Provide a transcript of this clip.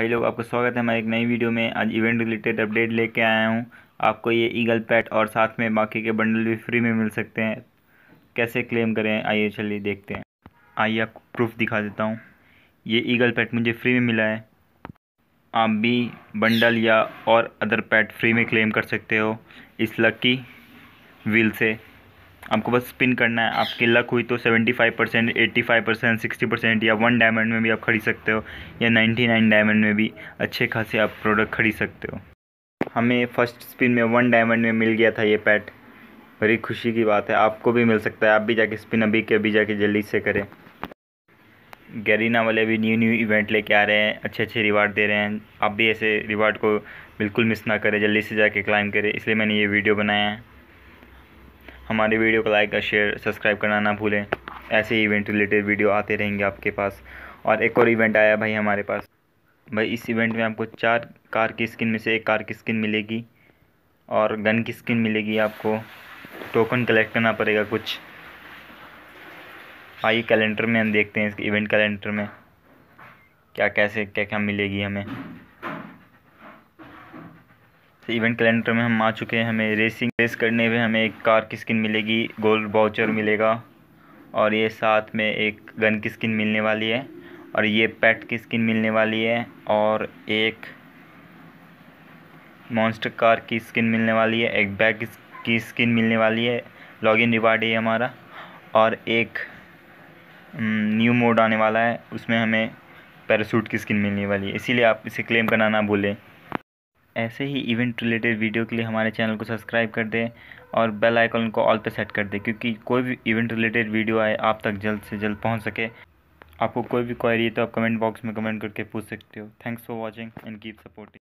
भाई लोग आपका स्वागत है मैं एक नई वीडियो में आज इवेंट रिलेटेड अपडेट लेके आया हूँ आपको ये ईगल पैट और साथ में बाकी के बंडल भी फ्री में मिल सकते हैं कैसे क्लेम करें आइए चलिए देखते हैं आइए आपको प्रूफ दिखा देता हूँ ये ईगल पैट मुझे फ्री में मिला है आप भी बंडल या और अदर पैट फ्री में क्लेम कर सकते हो इस लकी व्हील से आपको बस स्पिन करना है आपकी लक हुई तो 75 percent eighty five percent sixty percent या वन डायमंड में भी आप खरीद सकते हो या 99 डायमंड में भी अच्छे खासे आप प्रोडक्ट खरीद सकते हो हमें फर्स्ट स्पिन में वन डायमंड में मिल गया था ये पैट बड़ी खुशी की बात है आपको भी मिल सकता है आप भी जाके स्पिन अभी के अभी जाके जल्दी से करें गरीना वाले भी न्यू न्यू इवेंट लेके आ रहे हैं अच्छे अच्छे रिवार्ड दे रहे हैं आप भी ऐसे रिवार्ड को बिल्कुल मिस ना करें जल्दी से जाके क्लाइम करें इसलिए मैंने ये वीडियो बनाया है हमारे वीडियो को लाइक और शेयर सब्सक्राइब करना ना भूलें ऐसे इवेंट रिलेटेड वीडियो आते रहेंगे आपके पास और एक और इवेंट आया भाई हमारे पास भाई इस इवेंट में आपको चार कार की स्किन में से एक कार की स्किन मिलेगी और गन की स्किन मिलेगी आपको टोकन कलेक्ट करना पड़ेगा कुछ आइए कैलेंडर में हम देखते हैं इस इवेंट कैलेंडर में क्या कैसे क्या क्या मिलेगी हमें इवेंट कैलेंडर में हम आ चुके हैं हमें रेसिंग रेस करने में हमें एक कार की स्किन मिलेगी गोल्ड बाउचर मिलेगा और ये साथ में एक गन की स्किन मिलने वाली है और ये पैट की स्किन मिलने वाली है और एक मॉन्स्टर कार की स्किन मिलने वाली है एक बैग की स्किन मिलने वाली है लॉगिन रिवार्ड है हमारा और एक न्यू हम्म, मोड आने वाला है उसमें हमें पैरासूट की स्किन मिलने वाली है इसीलिए आप इसे क्लेम करना ना भूलें ऐसे ही इवेंट रिलेटेड वीडियो के लिए हमारे चैनल को सब्सक्राइब कर दें और बेल आइकन को ऑल पे सेट कर दें क्योंकि कोई भी इवेंट रिलेटेड वीडियो आए आप तक जल्द से जल्द पहुंच सके आपको कोई भी क्वेरी है तो आप कमेंट बॉक्स में कमेंट करके पूछ सकते हो thanks for watching and keep supporting